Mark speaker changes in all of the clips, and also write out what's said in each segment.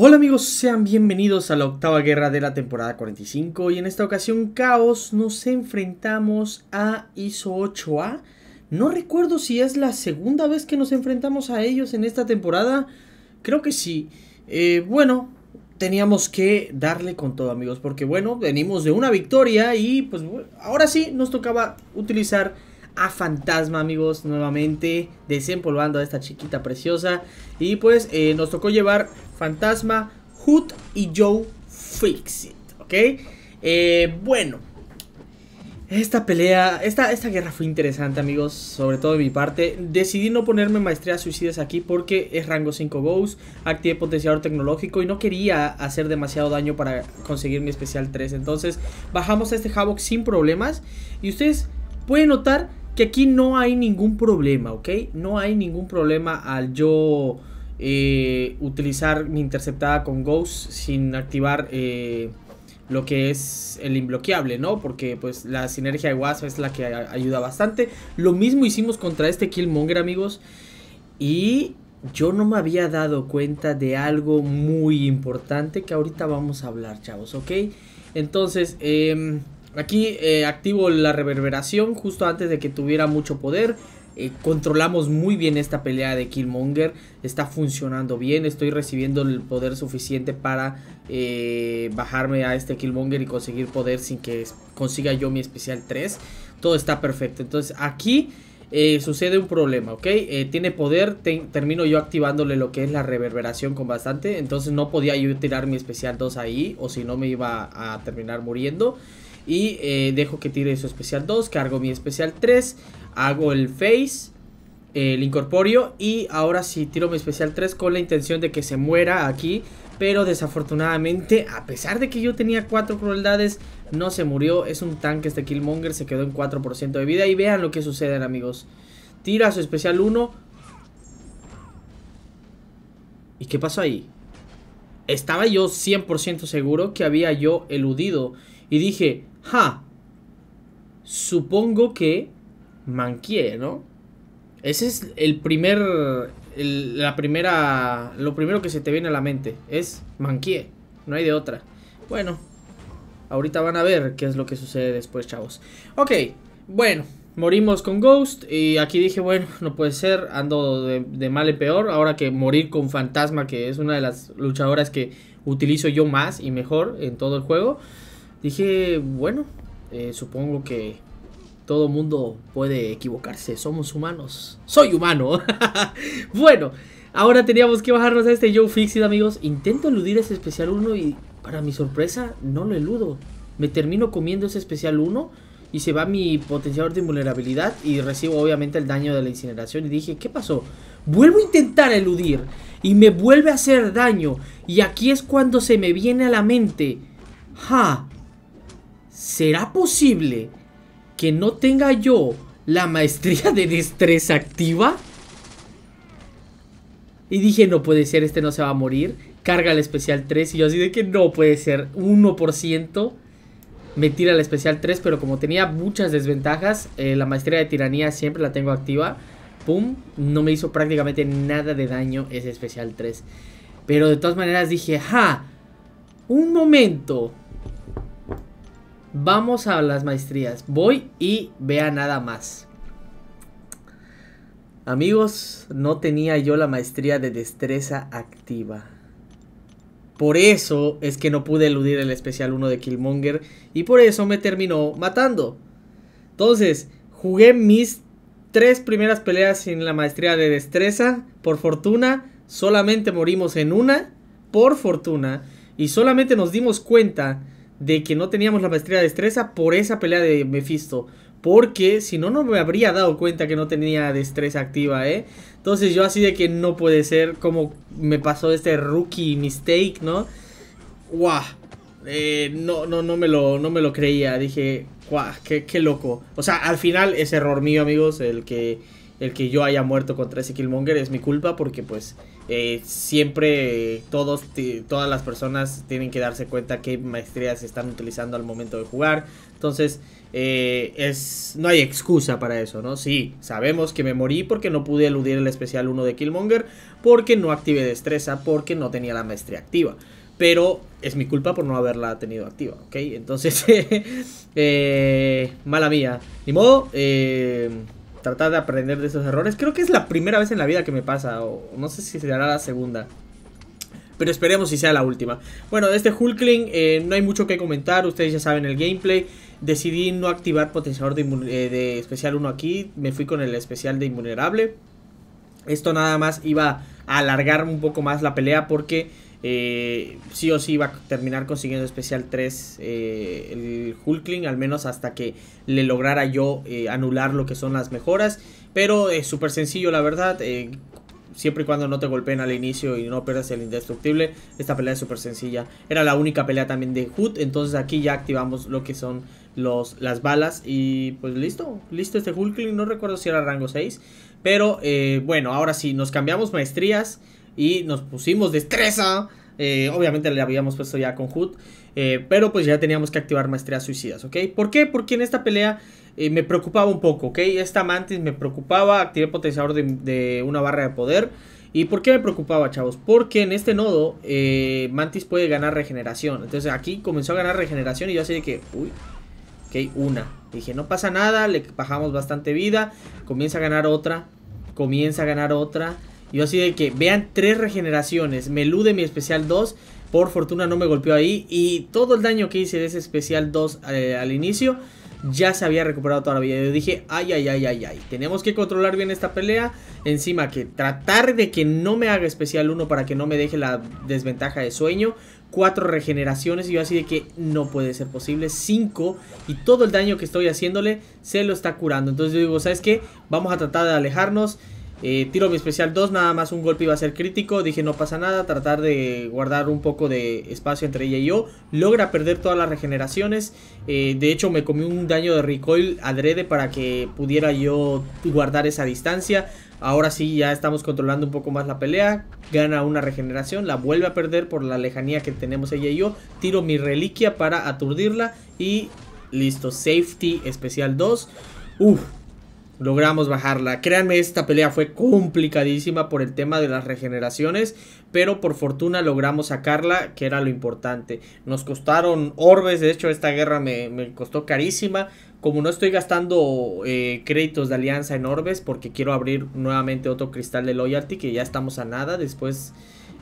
Speaker 1: Hola amigos, sean bienvenidos a la octava guerra de la temporada 45 y en esta ocasión Caos nos enfrentamos a ISO 8A. No recuerdo si es la segunda vez que nos enfrentamos a ellos en esta temporada, creo que sí. Eh, bueno, teníamos que darle con todo amigos porque bueno, venimos de una victoria y pues ahora sí nos tocaba utilizar a Fantasma, amigos, nuevamente desempolvando a esta chiquita preciosa. Y pues eh, nos tocó llevar Fantasma, Hoot y Joe Fixit, ¿ok? Eh, bueno, esta pelea, esta, esta guerra fue interesante, amigos, sobre todo de mi parte. Decidí no ponerme maestría suicidas aquí porque es rango 5 Ghost, Active potenciador tecnológico y no quería hacer demasiado daño para conseguir mi especial 3. Entonces bajamos a este Havoc sin problemas y ustedes pueden notar que aquí no hay ningún problema, ¿ok? No hay ningún problema al yo eh, utilizar mi interceptada con Ghost sin activar eh, lo que es el imbloqueable, ¿no? Porque pues la sinergia de Wasp es la que ayuda bastante. Lo mismo hicimos contra este Killmonger, amigos. Y yo no me había dado cuenta de algo muy importante que ahorita vamos a hablar, chavos, ¿ok? Entonces, eh, Aquí eh, activo la reverberación justo antes de que tuviera mucho poder. Eh, controlamos muy bien esta pelea de Killmonger. Está funcionando bien. Estoy recibiendo el poder suficiente para eh, bajarme a este Killmonger y conseguir poder sin que consiga yo mi especial 3. Todo está perfecto. Entonces aquí sucede un problema, ¿ok? tiene poder. termino yo activándole lo que es la reverberación con bastante. Entonces no podía yo tirar mi especial 2 ahí. O si no me iba a terminar muriendo. Y eh, dejo que tire su especial 2, cargo mi especial 3, hago el face, el incorporio y ahora sí tiro mi especial 3 con la intención de que se muera aquí. Pero desafortunadamente, a pesar de que yo tenía 4 crueldades, no se murió. Es un tanque este Killmonger, se quedó en 4% de vida y vean lo que sucede amigos. Tira su especial 1. ¿Y qué pasó ahí? Estaba yo 100% seguro que había yo eludido y dije, Ja. Supongo que manqué, ¿no? Ese es el primer. la primera. Lo primero que se te viene a la mente. Es manqué, No hay de otra. Bueno. Ahorita van a ver qué es lo que sucede después, chavos. Ok. Bueno. Morimos con Ghost. Y aquí dije, bueno, no puede ser. Ando de, de mal en peor. Ahora que morir con Fantasma, que es una de las luchadoras que utilizo yo más y mejor en todo el juego. Dije, bueno, eh, supongo que todo mundo puede equivocarse, somos humanos. Soy humano. bueno, ahora teníamos que bajarnos a este Joe Fixit, amigos. Intento eludir ese especial 1 y para mi sorpresa no lo eludo. Me termino comiendo ese especial 1 y se va mi potenciador de vulnerabilidad y recibo obviamente el daño de la incineración y dije, ¿qué pasó? Vuelvo a intentar eludir y me vuelve a hacer daño y aquí es cuando se me viene a la mente, ja, ¿será posible que no tenga yo la maestría de destreza activa? Y dije, no puede ser, este no se va a morir. Carga la especial 3 y yo así de que no puede ser, 1%. Me tira la especial 3, pero como tenía muchas desventajas, eh, la maestría de tiranía siempre la tengo activa. Pum, no me hizo prácticamente nada de daño ese especial 3. Pero de todas maneras dije, ¡ja! Un momento, Vamos a las maestrías. Voy y vea nada más. Amigos, no tenía yo la maestría de destreza activa. Por eso es que no pude eludir el especial 1 de Killmonger y por eso me terminó matando. Entonces, jugué mis tres primeras peleas sin la maestría de destreza. Por fortuna, solamente morimos en una. Por fortuna. Y solamente nos dimos cuenta de que no teníamos la maestría de destreza por esa pelea de Mephisto. Porque si no, no me habría dado cuenta que no tenía destreza activa, ¿eh? Entonces yo así de que no puede ser como me pasó este rookie mistake, ¿no? ¡Guau! Eh, no, no, no, me lo, no me lo creía. Dije, ¡guau! Qué, qué, loco! O sea, al final es error mío, amigos, el que el que yo haya muerto contra ese Killmonger es mi culpa porque pues eh, siempre todos, todas las personas tienen que darse cuenta qué maestrías están utilizando al momento de jugar. Entonces, eh, es, no hay excusa para eso, ¿no? Sí, sabemos que me morí porque no pude eludir el especial 1 de Killmonger, porque no activé destreza, porque no tenía la maestría activa. Pero es mi culpa por no haberla tenido activa, ¿ok? Entonces, eh, mala mía. Ni modo, eh tratar de aprender de esos errores. Creo que es la primera vez en la vida que me pasa, o no sé si será la segunda. Pero esperemos si sea la última. Bueno, de este Hulkling eh, no hay mucho que comentar, ustedes ya saben el gameplay. Decidí no activar potenciador de, eh, de especial 1 aquí, me fui con el especial de invulnerable. Esto nada más iba a alargar un poco más la pelea porque eh, sí o sí iba a terminar consiguiendo especial 3 eh, el Hulkling, al menos hasta que le lograra yo eh, anular lo que son las mejoras. Pero es súper sencillo, la verdad. siempre y cuando no te golpeen al inicio y no pierdas el indestructible, esta pelea es súper sencilla. Era la única pelea también de Hood, entonces aquí ya activamos lo que son los, las balas y pues listo, listo este Hulkling, no recuerdo si era rango 6. Pero bueno, ahora sí, nos cambiamos maestrías y nos pusimos destreza. Eh, obviamente le habíamos puesto ya con Hood. Eh, pero pues ya teníamos que activar maestría suicidas, ¿ok? ¿Por qué? Porque en esta pelea eh, me preocupaba un poco, Esta mantis me preocupaba. Activé potenciador de, de, una barra de poder. ¿Y por qué me preocupaba, chavos? Porque en este nodo mantis puede ganar regeneración. Entonces aquí comenzó a ganar regeneración y yo así de que... Uy, ok, una. Dije, no pasa nada, le bajamos bastante vida. Comienza a ganar otra. Comienza a ganar otra yo así de que vean tres regeneraciones. Me elude mi especial 2. Por fortuna no me golpeó ahí. Y todo el daño que hice de ese especial 2 eh, al inicio ya se había recuperado toda la vida. Yo dije, ay, ay, ay, ay, ay. Tenemos que controlar bien esta pelea. Encima que tratar de que no me haga especial 1 para que no me deje la desventaja de sueño. Cuatro regeneraciones y yo así de que no puede ser posible. Cinco y todo el daño que estoy haciéndole se lo está curando. Entonces yo digo, ¿sabes qué? Vamos a tratar de alejarnos. Eh, tiro mi especial 2, nada más un golpe iba a ser crítico. Dije, no pasa nada, tratar de guardar un poco de espacio entre ella y yo. Logra perder todas las regeneraciones. Eh, de hecho, me comí un daño de recoil adrede para que pudiera yo guardar esa distancia. Ahora sí, ya estamos controlando un poco más la pelea. Gana una regeneración, la vuelve a perder por la lejanía que tenemos ella y yo. Tiro mi reliquia para aturdirla y listo. Safety especial 2. Uf, logramos bajarla. Créanme, esta pelea fue complicadísima por el tema de las regeneraciones, pero por fortuna logramos sacarla, que era lo importante. Nos costaron orbes, de hecho esta guerra me, me costó carísima. Como no estoy gastando eh, créditos de alianza en orbes, porque quiero abrir nuevamente otro cristal de loyalty, que ya estamos a nada, después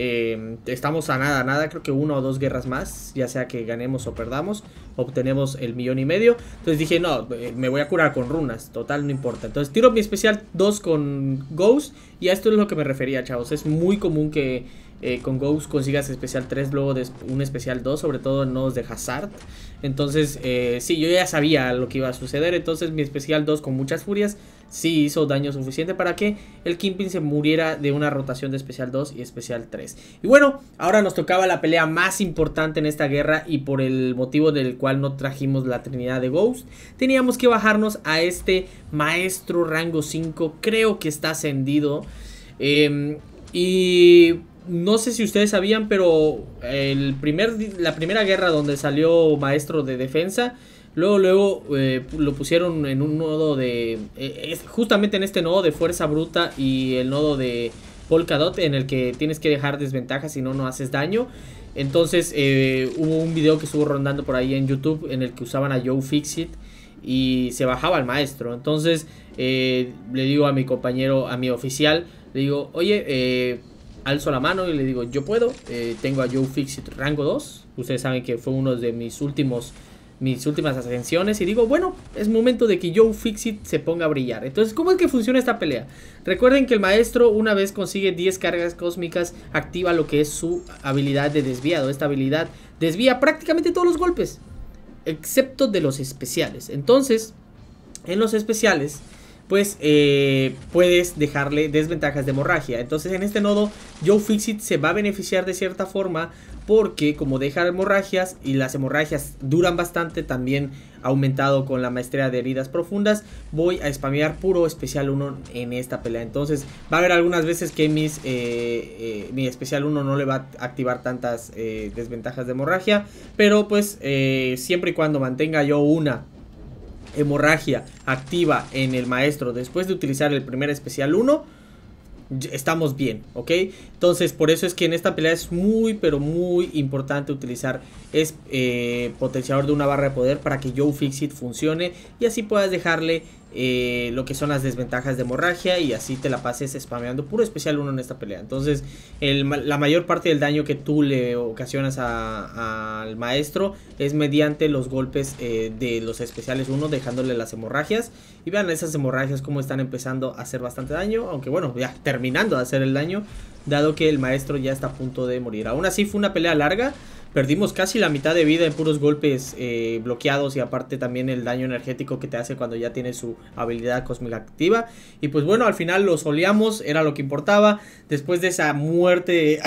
Speaker 1: eh, estamos a nada, nada, creo que una o dos guerras más, ya sea que ganemos o perdamos, obtenemos el millón y medio. Entonces dije, no, eh, me voy a curar con runas, total, no importa. Entonces tiro mi especial 2 con Ghost y a esto es lo que me refería, chavos. Es muy común que eh, con Ghost consigas especial 3, luego de un especial 2, sobre todo en nodos de Hazard. Entonces, eh, sí, yo ya sabía lo que iba a suceder. Entonces, mi especial 2 con muchas furias sí hizo daño suficiente para que el Kimpin se muriera de una rotación de especial 2 y especial 3. Y bueno, ahora nos tocaba la pelea más importante en esta guerra y por el motivo del cual no trajimos la Trinidad de Ghost, teníamos que bajarnos a este maestro rango 5. Creo que está ascendido. Em, y no sé si ustedes sabían, pero el primer, la primera guerra donde salió maestro de defensa, luego, luego eh, lo pusieron en un nodo de... Eh, justamente en este nodo de fuerza bruta y el nodo de Polkadot en el que tienes que dejar desventajas si no, no haces daño. Entonces eh, hubo un video que estuvo rondando por ahí en YouTube en el que usaban a Joe Fixit y se bajaba el maestro. Entonces le digo a mi compañero, a mi oficial, le digo, oye, eh, alzo la mano y le digo, yo puedo. Eh, tengo a Joe Fixit rango 2. Ustedes saben que fue uno de mis últimos mis últimas ascensiones y digo, bueno, es momento de que Joe Fixit se ponga a brillar. Entonces, ¿cómo es que funciona esta pelea? Recuerden que el maestro una vez consigue 10 cargas cósmicas, activa lo que es su habilidad de desviado. Esta habilidad desvía prácticamente todos los golpes, excepto de los especiales. Entonces, en los especiales, pues eh, puedes dejarle desventajas de hemorragia. Entonces en este nodo Joe Fixit se va a beneficiar de cierta forma porque como deja hemorragias y las hemorragias duran bastante, también aumentado con la maestría de heridas profundas, voy a spamear puro especial 1 en esta pelea. Entonces va a haber algunas veces que mis, eh, eh, mi especial 1 no le va a activar tantas desventajas de hemorragia, pero pues siempre y cuando mantenga yo una hemorragia activa en el maestro después de utilizar el primer especial 1, estamos bien, ¿ok? Entonces, por eso es que en esta pelea es muy, pero muy importante utilizar es, eh, potenciador de una barra de poder para que Joe Fixit funcione y así puedas dejarle eh, lo que son las desventajas de hemorragia y así te la pases spameando puro especial 1 en esta pelea. Entonces, la mayor parte del daño que tú le ocasionas al maestro es mediante los golpes eh, de los especiales 1, dejándole las hemorragias. Y vean esas hemorragias como están empezando a hacer bastante daño, aunque bueno, ya terminando de hacer el daño, dado que el maestro ya está a punto de morir. Aún así, fue una pelea larga. Perdimos casi la mitad de vida en puros golpes eh, bloqueados y aparte también el daño energético que te hace cuando ya tienes su habilidad cósmica activa. Y pues bueno, al final los oleamos, era lo que importaba. Después de esa muerte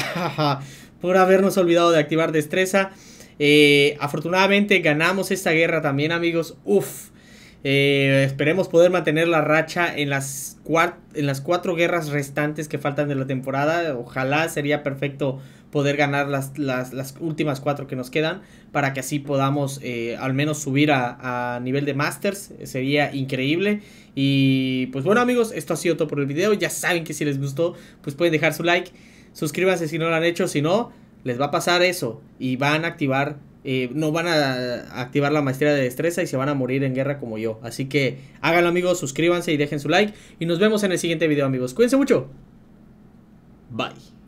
Speaker 1: por habernos olvidado de activar destreza. Eh, afortunadamente ganamos esta guerra también amigos. Uf. Eh, esperemos poder mantener la racha en las, en las cuatro guerras restantes que faltan de la temporada. Ojalá sería perfecto poder ganar las, las, últimas cuatro que nos quedan para que así podamos eh, al menos subir a, a nivel de Masters. Sería increíble. Y pues bueno amigos, esto ha sido todo por el video. Ya saben que si les gustó, pues pueden dejar su like. Suscríbanse si no lo han hecho. Si no, les va a pasar eso y van a activar eh, no van a activar la maestría de destreza y se van a morir en guerra como yo. Así que háganlo amigos, suscríbanse y dejen su like. Y nos vemos en el siguiente video amigos. Cuídense mucho. Bye.